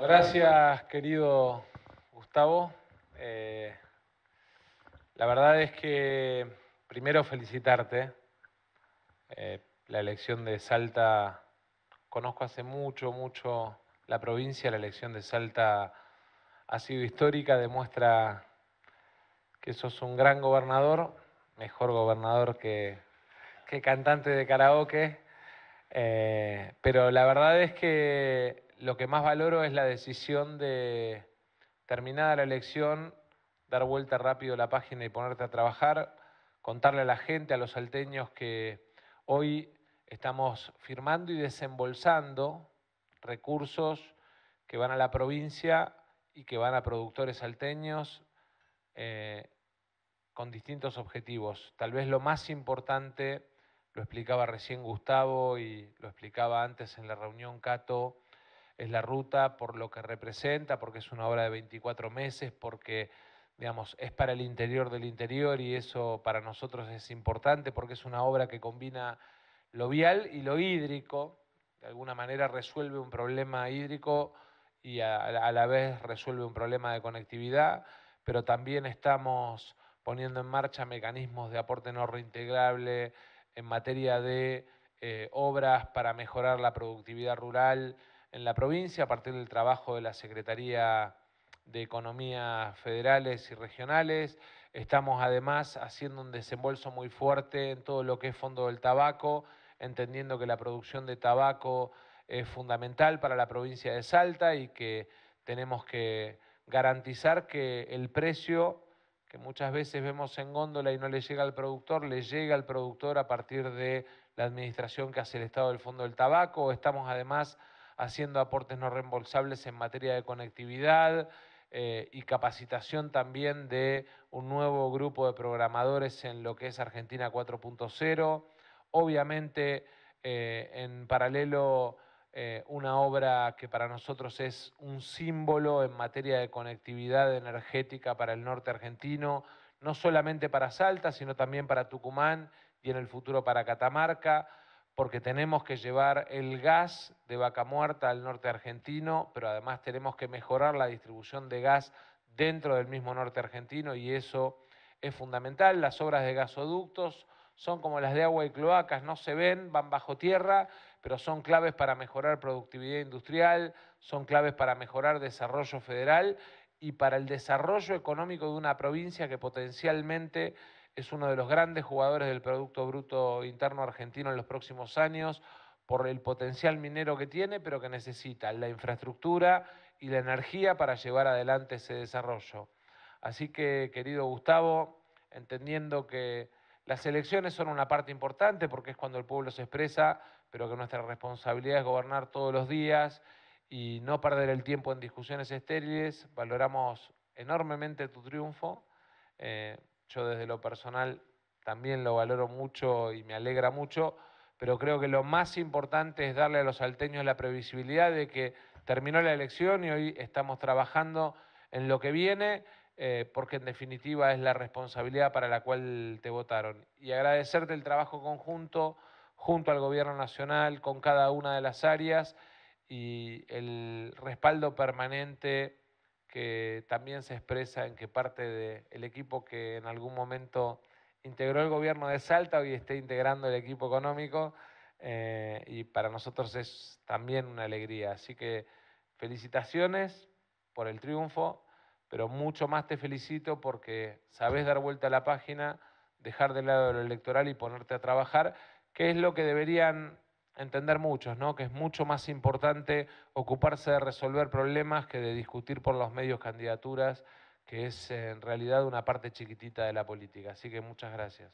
gracias querido Gustavo. Eh, la verdad es que primero felicitarte. Eh, la elección de Salta, conozco hace mucho, mucho la provincia, la elección de Salta ha sido histórica, demuestra que sos un gran gobernador, mejor gobernador que, que cantante de karaoke, eh, pero la verdad es que lo que más valoro es la decisión de, terminada la elección, dar vuelta rápido la página y ponerte a trabajar, contarle a la gente, a los salteños que hoy estamos firmando y desembolsando recursos que van a la provincia y que van a productores salteños eh, con distintos objetivos. Tal vez lo más importante, lo explicaba recién Gustavo y lo explicaba antes en la reunión Cato, es la ruta, por lo que representa, porque es una obra de 24 meses, porque digamos, es para el interior del interior y eso para nosotros es importante porque es una obra que combina lo vial y lo hídrico, de alguna manera resuelve un problema hídrico y a, la vez resuelve un problema de conectividad, pero también estamos poniendo en marcha mecanismos de aporte no reintegrable en materia de eh, obras para mejorar la productividad rural, en la provincia a partir del trabajo de la Secretaría de Economía Federales y Regionales. Estamos además haciendo un desembolso muy fuerte en todo lo que es fondo del tabaco, entendiendo que la producción de tabaco es fundamental para la provincia de Salta y que tenemos que garantizar que el precio que muchas veces vemos en góndola y no le llega al productor, le llega al productor a partir de la administración que hace el Estado del Fondo del Tabaco. Estamos además haciendo aportes no reembolsables en materia de conectividad eh, y capacitación también de un nuevo grupo de programadores en lo que es Argentina 4.0. Obviamente, eh, en paralelo, eh, una obra que para nosotros es un símbolo en materia de conectividad energética para el norte argentino, no solamente para Salta, sino también para Tucumán y en el futuro para Catamarca porque tenemos que llevar el gas de Vaca Muerta al norte argentino, pero además tenemos que mejorar la distribución de gas dentro del mismo norte argentino y eso es fundamental. Las obras de gasoductos son como las de agua y cloacas, no se ven, van bajo tierra, pero son claves para mejorar productividad industrial, son claves para mejorar desarrollo federal y para el desarrollo económico de una provincia que potencialmente es uno de los grandes jugadores del Producto Bruto Interno argentino en los próximos años por el potencial minero que tiene, pero que necesita la infraestructura y la energía para llevar adelante ese desarrollo. Así que, querido Gustavo, entendiendo que las elecciones son una parte importante porque es cuando el pueblo se expresa, pero que nuestra responsabilidad es gobernar todos los días y no perder el tiempo en discusiones estériles, valoramos enormemente tu triunfo. Eh, yo desde lo personal también lo valoro mucho y me alegra mucho, pero creo que lo más importante es darle a los salteños la previsibilidad de que terminó la elección y hoy estamos trabajando en lo que viene, eh, porque en definitiva es la responsabilidad para la cual te votaron. Y agradecerte el trabajo conjunto junto al Gobierno Nacional, con cada una de las áreas y el respaldo permanente que también se expresa en que parte del equipo que en algún momento integró el gobierno de Salta hoy esté integrando el equipo económico eh, y para nosotros es también una alegría. Así que felicitaciones por el triunfo, pero mucho más te felicito porque sabes dar vuelta a la página, dejar de lado lo electoral y ponerte a trabajar, que es lo que deberían entender muchos, ¿no? Que es mucho más importante ocuparse de resolver problemas que de discutir por los medios candidaturas, que es en realidad una parte chiquitita de la política. Así que muchas gracias.